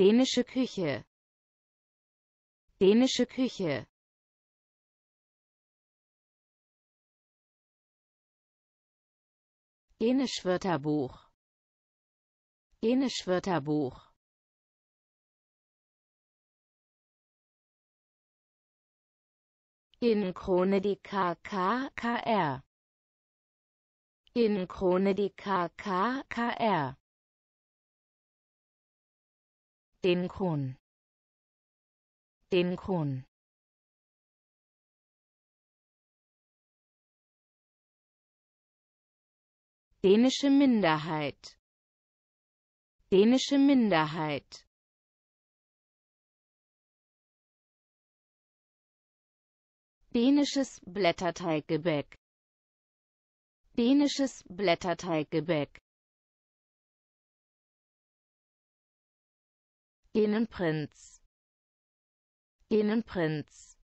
Dänische Küche. Dänische Küche. Dänisch Wörterbuch. Dänisch Wörterbuch. In Krone die KKKR. In Krone die KKKR den Kron den Kron Dänische Minderheit Dänische Minderheit Dänisches Blätterteiggebäck Dänisches Blätterteiggebäck Innenprinz Innenprinz